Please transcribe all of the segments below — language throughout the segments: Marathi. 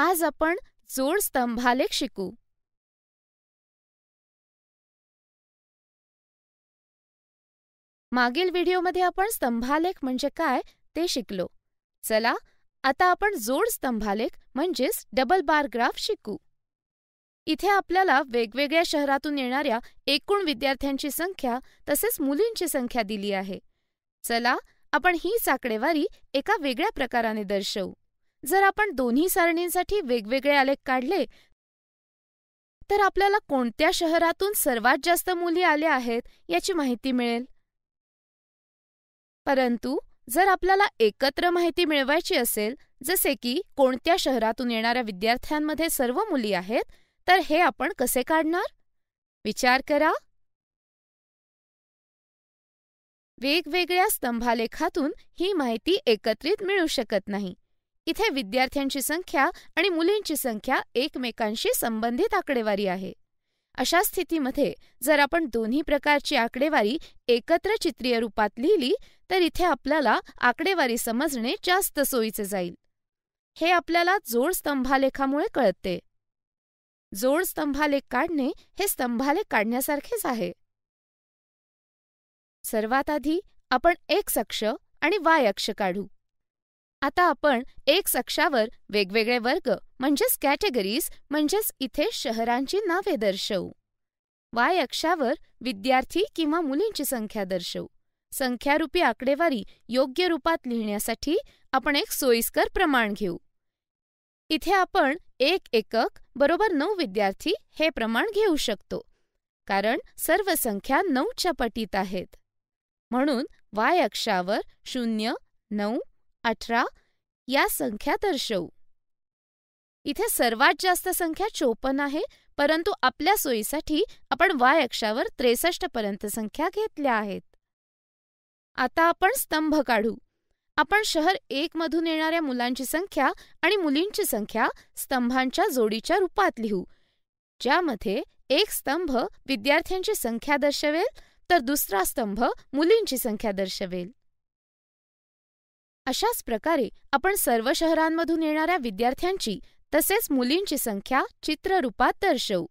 आज आपण जोड स्तंभालेख शिकू मागील व्हिडिओमध्ये आपण स्तंभालेख म्हणजे काय ते शिकलो चला आता आपण जोड स्तंभालेख म्हणजेच डबल बार ग्राफ शिकू इथे आपल्याला वेगवेगळ्या शहरातून येणाऱ्या एकूण विद्यार्थ्यांची संख्या तसेच मुलींची संख्या दिली आहे चला आपण ही आकडेवारी एका वेगळ्या प्रकाराने दर्शवू जर आपण दोन्ही सारणींसाठी वेगवेगळे आलेख काढले तर आपल्याला कोणत्या शहरातून सर्वात जास्त मुली आल्या आहेत याची माहिती मिळेल परंतु जर आपल्याला एकत्र माहिती मिळवायची असेल जसे की कोणत्या शहरातून येणाऱ्या विद्यार्थ्यांमध्ये सर्व मुली आहेत तर हे आपण कसे काढणार विचार करा वेगवेगळ्या स्तंभालेखातून ही माहिती एकत्रित मिळू शकत नाही इथे विद्यार्थ्यांची संख्या आणि मुलींची संख्या एकमेकांशी संबंधित आकडेवारी आहे अशा स्थितीमध्ये जर आपण दोन्ही प्रकारची आकडेवारी एकत्र चित्रीय रूपात लिहिली तर इथे आपल्याला आकडेवारी समजणे जास्त सोयीचे जाईल हे आपल्याला जोड स्तंभालेखामुळे कळते जोड स्तंभालेख काढणे हे स्तंभालेख काढण्यासारखेच आहे सर्वात आधी आपण एक्स अक्ष आणि वाय अक्ष काढू आता आपण एक अक्षावर वेगवेगळे वर्ग म्हणजेच कॅटेगरीज म्हणजेच इथे शहरांची नावे दर्शवू वाय अक्षावर विद्यार्थी किंवा मुलींची संख्या दर्शवू संख्यारूपी आकडेवारी योग्य रूपात लिहिण्यासाठी आपण एक सोयीस्कर प्रमाण घेऊ इथे आपण एक एकक बरोबर नऊ विद्यार्थी हे प्रमाण घेऊ शकतो कारण सर्व संख्या नऊच्या पटीत आहेत म्हणून वाय अक्षावर शून्य नऊ अठरा या संख्या दर्शवू इथे सर्वात जास्त संख्या चोपन्न आहे परंतु आपल्या सोयीसाठी आपण वाय अक्षावर त्रेसष्ट पर्यंत संख्या घेतल्या आहेत आता आपण स्तंभ काढू आपण शहर एक मधून येणाऱ्या मुलांची संख्या आणि मुलींची संख्या स्तंभांच्या जोडीच्या रूपात लिहू ज्यामध्ये एक स्तंभ विद्यार्थ्यांची संख्या दर्शवेल तर दुसरा स्तंभ मुलींची संख्या दर्शवेल अशाच प्रकारे आपण सर्व शहरांमधून येणाऱ्या विद्यार्थ्यांची तसेच मुलींची संख्या चित्ररूपात दर्शवू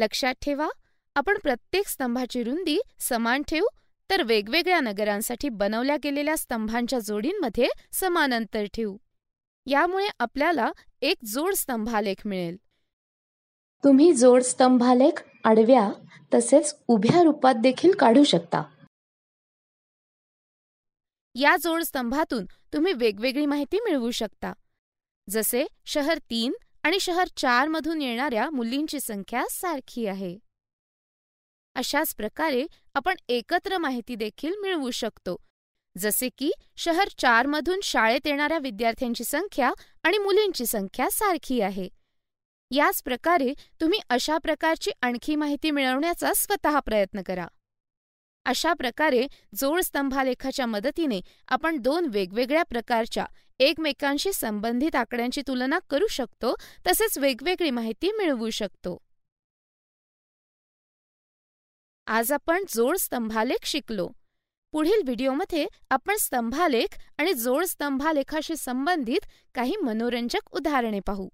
लक्षात ठेवा आपण प्रत्येक स्तंभाची रुंदी समान ठेवू तर वेगवेगळ्या नगरांसाठी बनवल्या गेलेल्या स्तंभांच्या जोडींमध्ये समान अंतर ठेवू यामुळे आपल्याला एक जोड स्तंभालेख मिळेल तुम्ही जोड स्तंभालेख आडव्या तसेच उभ्या रूपात देखील काढू शकता या जोडस्तंभातून तुम्ही वेगवेगळी माहिती मिळवू शकता जसे शहर तीन आणि शहर चार मधून येणाऱ्या मुलींची संख्या सारखी आहे अशाच प्रकारे आपण एकत्र माहिती देखील मिळवू शकतो जसे की शहर चार मधून शाळेत येणाऱ्या विद्यार्थ्यांची संख्या आणि मुलींची संख्या सारखी आहे याच प्रकारे तुम्ही अशा प्रकारची आणखी माहिती मिळवण्याचा स्वतः प्रयत्न करा अशा प्रकारे जोडस्तंभालेखाच्या मदतीने आपण दोन वेगवेगळ्या प्रकारच्या एकमेकांशी संबंधित आकड्यांची तुलना करू शकतो तसेच वेगवेगळी माहिती मिळवू शकतो आज आपण जोडस्तंभालेख शिकलो पुढील व्हिडिओमध्ये आपण स्तंभालेख आणि जोडस्तंभालेखाशी संबंधित काही मनोरंजक उदाहरणे पाहू